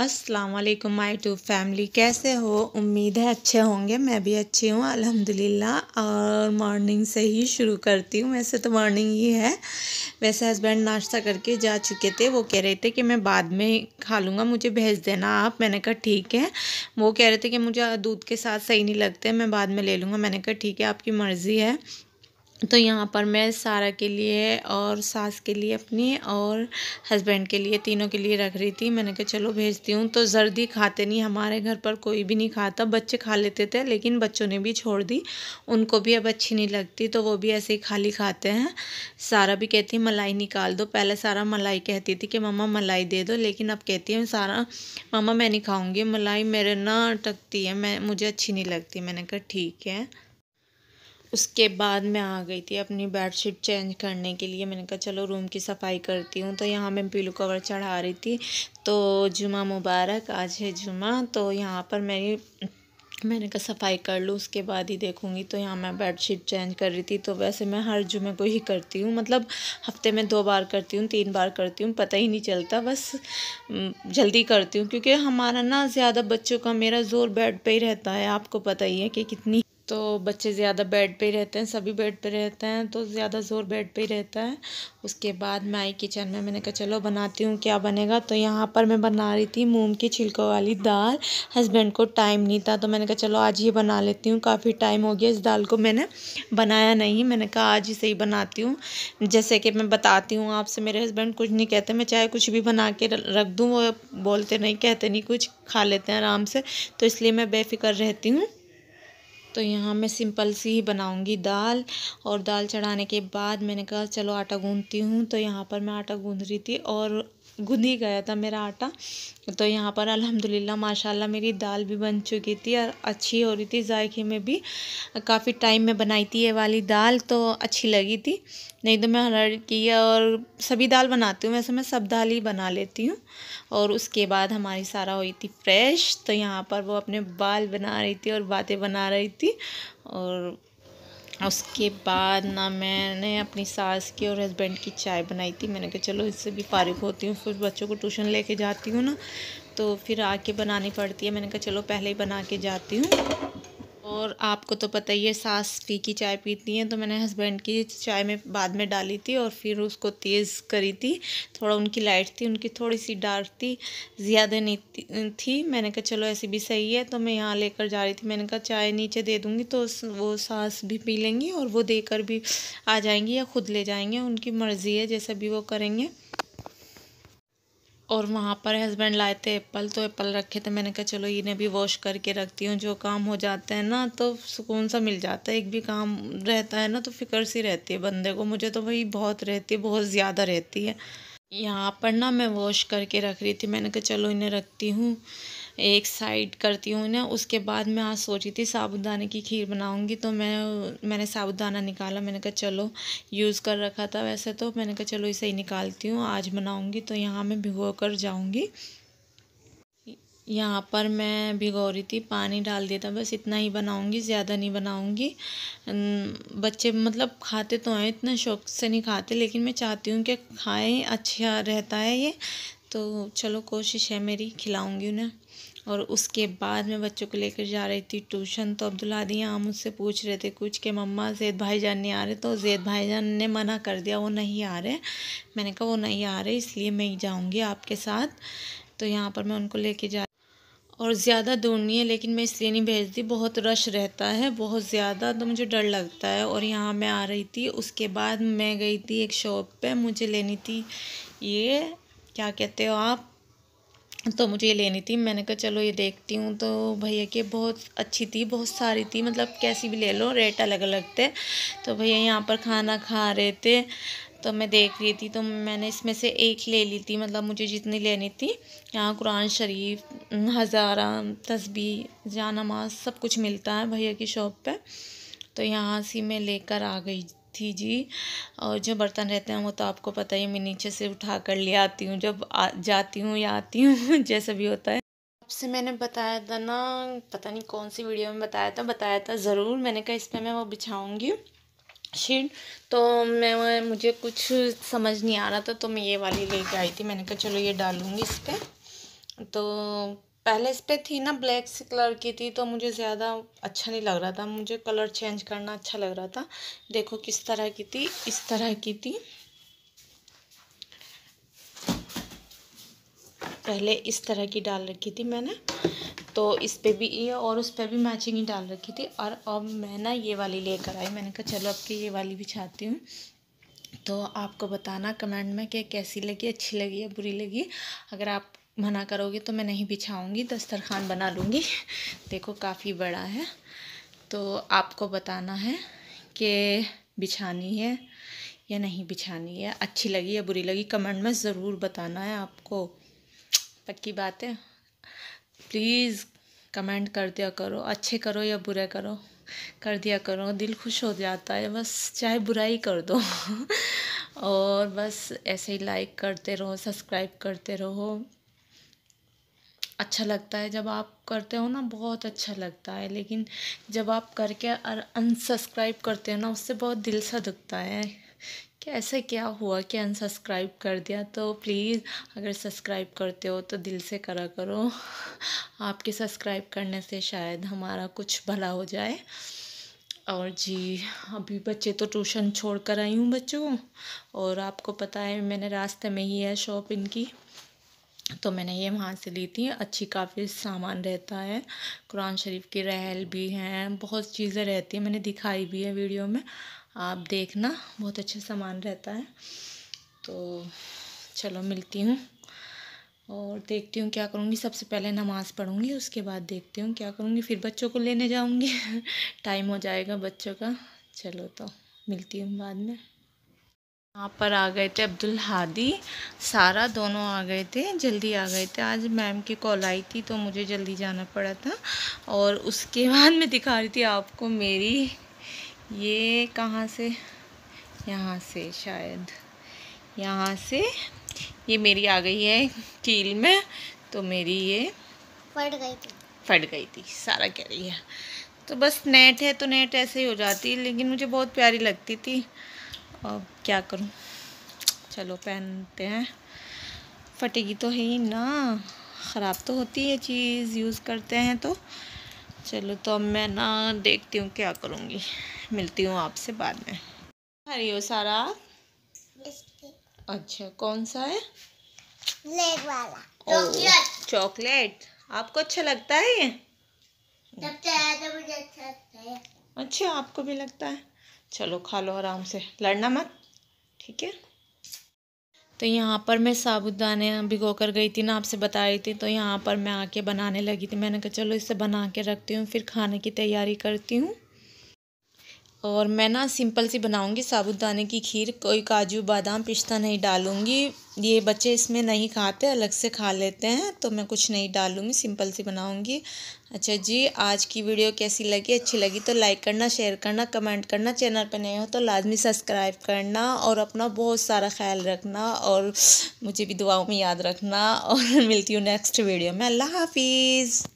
अस्सलाम माई to family कैसे हो उम्मीद है अच्छे होंगे मैं भी अच्छी हूँ अल्हम्दुलिल्लाह और मॉर्निंग से ही शुरू करती हूँ वैसे तो मॉर्निंग ही है वैसे हस्बैंड नाश्ता करके जा चुके थे वो कह रहे थे कि मैं बाद में खा लूँगा मुझे भेज देना आप मैंने कहा ठीक है वो कह रहे थे कि मुझे दूध के साथ सही नहीं लगते मैं बाद में ले लूँगा मैंने कहा ठीक है आपकी मर्ज़ी है तो यहाँ पर मैं सारा के लिए और सास के लिए अपनी और हस्बैंड के लिए तीनों के लिए रख रही थी मैंने कहा चलो भेजती हूँ तो जर्दी खाते नहीं हमारे घर पर कोई भी नहीं खाता बच्चे खा लेते थे लेकिन बच्चों ने भी छोड़ दी उनको भी अब अच्छी नहीं लगती तो वो भी ऐसे ही खाली खाते हैं सारा भी कहती है मलाई निकाल दो पहले सारा मलाई कहती थी कि मम्मा मलाई दे दो लेकिन अब कहती है सारा मम्मा मैं नहीं खाऊँगी मलाई मेरे ना टकती है मैं मुझे अच्छी नहीं लगती मैंने कहा ठीक है उसके बाद मैं आ गई थी अपनी बेडशीट चेंज करने के लिए मैंने कहा चलो रूम की सफाई करती हूँ तो यहाँ मैं पीलू कवर चढ़ा रही थी तो जुमा मुबारक आज है जुमा तो यहाँ पर मेरी मैंने कहा सफाई कर लूँ उसके बाद ही देखूँगी तो यहाँ मैं बेडशीट चेंज कर रही थी तो वैसे मैं हर जुमे को ही करती हूँ मतलब हफ्ते में दो बार करती हूँ तीन बार करती हूँ पता ही नहीं चलता बस जल्दी करती हूँ क्योंकि हमारा ना ज़्यादा बच्चों का मेरा ज़ोर बेड पे ही रहता है आपको पता ही है कि कितनी तो बच्चे ज़्यादा बेड पे ही रहते हैं सभी बेड पे रहते हैं तो ज़्यादा ज़ोर बेड पे ही रहता है उसके बाद मैं आई किचन में मैंने कहा चलो बनाती हूँ क्या बनेगा तो यहाँ पर मैं बना रही थी मूंग की छिलकों वाली दाल हस्बैंड को टाइम नहीं था तो मैंने कहा चलो आज ही बना लेती हूँ काफ़ी टाइम हो गया इस दाल को मैंने बनाया नहीं मैंने कहा आज ही सही बनाती हूँ जैसे कि मैं बताती हूँ आपसे मेरे हस्बैंड कुछ नहीं कहते मैं चाहे कुछ भी बना के रख दूँ वो बोलते नहीं कहते नहीं कुछ खा लेते हैं आराम से तो इसलिए मैं बेफ़िक्र रहती हूँ तो यहाँ मैं सिंपल सी ही बनाऊँगी दाल और दाल चढ़ाने के बाद मैंने कहा चलो आटा गूँधती हूँ तो यहाँ पर मैं आटा गूँध रही थी और गूँध ही गया था मेरा आटा तो यहाँ पर अल्हम्दुलिल्लाह माशाल्लाह मेरी दाल भी बन चुकी थी और अच्छी हो रही थी जायके में भी काफ़ी टाइम में बनाई थी ये वाली दाल तो अच्छी लगी थी नहीं तो मैं हर की और सभी दाल बनाती हूँ वैसे मैं सब दाल ही बना लेती हूँ और उसके बाद हमारी सारा हुई थी फ्रेश तो यहाँ पर वो अपने बाल बना रही थी और बातें बना रही थी और उसके बाद ना मैंने अपनी सास की और हस्बैंड की चाय बनाई थी मैंने कहा चलो इससे भी फारिग होती हूँ फिर बच्चों को ट्यूशन लेके जाती हूँ ना तो फिर आके बनानी पड़ती है मैंने कहा चलो पहले ही बना के जाती हूँ और आपको तो पता ही है सास फीकी चाय पीती हैं तो मैंने हस्बैंड की चाय में बाद में डाली थी और फिर उसको तेज़ करी थी थोड़ा उनकी लाइट थी उनकी थोड़ी सी डार्क थी ज़्यादा नहीं थी मैंने कहा चलो ऐसी भी सही है तो मैं यहाँ लेकर जा रही थी मैंने कहा चाय नीचे दे दूँगी तो वो सास भी पी लेंगी और वो देकर भी आ जाएंगी या ख़ुद ले जाएंगे उनकी मर्ज़ी है जैसा भी वो करेंगे और वहाँ पर हस्बैंड लाए थे एप्पल तो एप्पल रखे थे मैंने कहा चलो इन्हें भी वॉश करके रखती हूँ जो काम हो जाते हैं ना तो सुकून सा मिल जाता है एक भी काम रहता है ना तो फिक्र सी रहती है बंदे को मुझे तो वही बहुत रहती है बहुत ज़्यादा रहती है यहाँ पर ना मैं वॉश करके रख रही थी मैंने कहा चलो इन्हें रखती हूँ एक साइड करती हूँ ना उसके बाद मैं आज सोची थी साबुदाने की खीर बनाऊँगी तो मैं मैंने साबुदाना निकाला मैंने कहा चलो यूज़ कर रखा था वैसे तो मैंने कहा चलो इसे ही निकालती हूँ आज बनाऊँगी तो यहाँ मैं भिगो कर जाऊँगी यहाँ पर मैं भिगो रही थी पानी डाल दिया था बस इतना ही बनाऊँगी ज़्यादा नहीं बनाऊँगी बच्चे मतलब खाते तो हैं इतना शौक से नहीं खाते लेकिन मैं चाहती हूँ कि खाएँ अच्छा रहता है ये तो चलो कोशिश है मेरी खिलाऊंगी उन्हें और उसके बाद मैं बच्चों को लेकर जा रही थी ट्यूशन तो अब्दुल्ला आदि यहाँ मुझसे पूछ रहे थे कुछ के मम्मा जैद भाई जान नहीं आ रहे तो जैद भाई जान ने मना कर दिया वो नहीं आ रहे मैंने कहा वो नहीं आ रहे इसलिए मैं ही जाऊँगी आपके साथ तो यहाँ पर मैं उनको लेके जा और ज़्यादा दूर नहीं है लेकिन मैं इसलिए नहीं भेजती बहुत रश रहता है बहुत ज़्यादा तो मुझे डर लगता है और यहाँ मैं आ रही थी उसके बाद मैं गई थी एक शॉप पे मुझे लेनी थी ये क्या कहते हो आप तो मुझे ये लेनी थी मैंने कहा चलो ये देखती हूँ तो भैया के बहुत अच्छी थी बहुत सारी थी मतलब कैसी भी ले लो रेट अलग अलग थे तो भैया यहाँ पर खाना खा रहे थे तो मैं देख रही थी तो मैंने इसमें से एक ले ली थी मतलब मुझे जितनी लेनी थी यहाँ कुरान शरीफ हज़ारा तस्बी नमाज सब कुछ मिलता है भैया की शॉप पर तो यहाँ से मैं लेकर आ गई थी जी और जो बर्तन रहते हैं वो तो आपको पता ही मैं नीचे से उठा कर ले आती हूँ जब आ, जाती हूँ या आती हूँ जैसा भी होता है आपसे मैंने बताया था ना पता नहीं कौन सी वीडियो में बताया था बताया था ज़रूर मैंने कहा इस पर मैं वो बिछाऊँगी शीट तो मैं मुझे कुछ समझ नहीं आ रहा था तो मैं ये वाली लेके आई थी मैंने कहा चलो ये डालूँगी इस पर तो पहले इस पर थी ना ब्लैक से कलर की थी तो मुझे ज़्यादा अच्छा नहीं लग रहा था मुझे कलर चेंज करना अच्छा लग रहा था देखो किस तरह की थी इस तरह की थी पहले इस तरह की डाल रखी थी मैंने तो इस पर भी ये और उस पर भी मैचिंग ही डाल रखी थी और अब मैं ना ये वाली लेकर आई मैंने कहा चलो आपकी तो ये वाली भी चाहती हूँ तो आपको बताना कमेंट में कि कैसी लगी अच्छी लगी या बुरी लगी अगर आप मना करोगे तो मैं नहीं बिछाऊंगी दस्तरखान बना लूँगी देखो काफ़ी बड़ा है तो आपको बताना है कि बिछानी है या नहीं बिछानी है अच्छी लगी या बुरी लगी कमेंट में ज़रूर बताना है आपको पक्की बात है प्लीज़ कमेंट कर दिया करो अच्छे करो या बुरे करो कर दिया करो दिल खुश हो जाता है बस चाहे बुराई कर दो और बस ऐसे ही लाइक करते रहो सब्सक्राइब करते रहो अच्छा लगता है जब आप करते हो ना बहुत अच्छा लगता है लेकिन जब आप करके अनसब्सक्राइब करते हो ना उससे बहुत दिल सा दुखता है कि ऐसे क्या हुआ कि अनसब्सक्राइब कर दिया तो प्लीज़ अगर सब्सक्राइब करते हो तो दिल से करा करो आपके सब्सक्राइब करने से शायद हमारा कुछ भला हो जाए और जी अभी बच्चे तो ट्यूशन छोड़ कर आई हूँ बच्चों और आपको पता है मैंने रास्ते में ही है शॉप इनकी तो मैंने ये वहाँ से ली थी अच्छी काफ़ी सामान रहता है कुरान शरीफ की रहल भी हैं बहुत चीज़ें रहती हैं मैंने दिखाई भी है वीडियो में आप देखना बहुत अच्छा सामान रहता है तो चलो मिलती हूँ और देखती हूँ क्या करूँगी सबसे पहले नमाज़ पढ़ूँगी उसके बाद देखती हूँ क्या करूँगी फिर बच्चों को लेने जाऊँगी टाइम हो जाएगा बच्चों का चलो तो मिलती हूँ बाद में यहाँ पर आ गए थे अब्दुल हादी सारा दोनों आ गए थे जल्दी आ गए थे आज मैम की कॉल आई थी तो मुझे जल्दी जाना पड़ा था और उसके बाद मैं दिखा रही थी आपको मेरी ये कहाँ से यहाँ से शायद यहाँ से ये मेरी आ गई है कील में तो मेरी ये फट गई थी फट गई थी सारा कह रही है तो बस नेट है तो नेट ऐसे ही हो जाती लेकिन मुझे बहुत प्यारी लगती थी अब क्या करूँ चलो पहनते हैं फटेगी तो है ही ना ख़राब तो होती है चीज़ यूज़ करते हैं तो चलो तो अब मैं ना देखती हूँ क्या करूँगी मिलती हूँ आपसे बाद में हरिओ सारा अच्छा कौन सा है चॉकलेट चॉकलेट आपको अच्छा लगता है ये अच्छा, अच्छा आपको भी लगता है चलो खा लो आराम से लड़ना मत ठीक है तो यहाँ पर मैं साबुदाने भिगो कर गई थी ना आपसे बता रही थी तो यहाँ पर मैं आके बनाने लगी थी मैंने कहा चलो इसे बना के रखती हूँ फिर खाने की तैयारी करती हूँ और मैं ना सिंपल सी बनाऊंगी साबुदाने की खीर कोई काजू बादाम पिस्ता नहीं डालूंगी ये बच्चे इसमें नहीं खाते अलग से खा लेते हैं तो मैं कुछ नहीं डालूंगी सिंपल सी बनाऊंगी अच्छा जी आज की वीडियो कैसी लगी अच्छी लगी तो लाइक करना शेयर करना कमेंट करना चैनल पर नए हो तो लाजमी सब्सक्राइब करना और अपना बहुत सारा ख्याल रखना और मुझे भी दुआओं में याद रखना और मिलती हूँ नेक्स्ट वीडियो में अल्लाह हाफिज़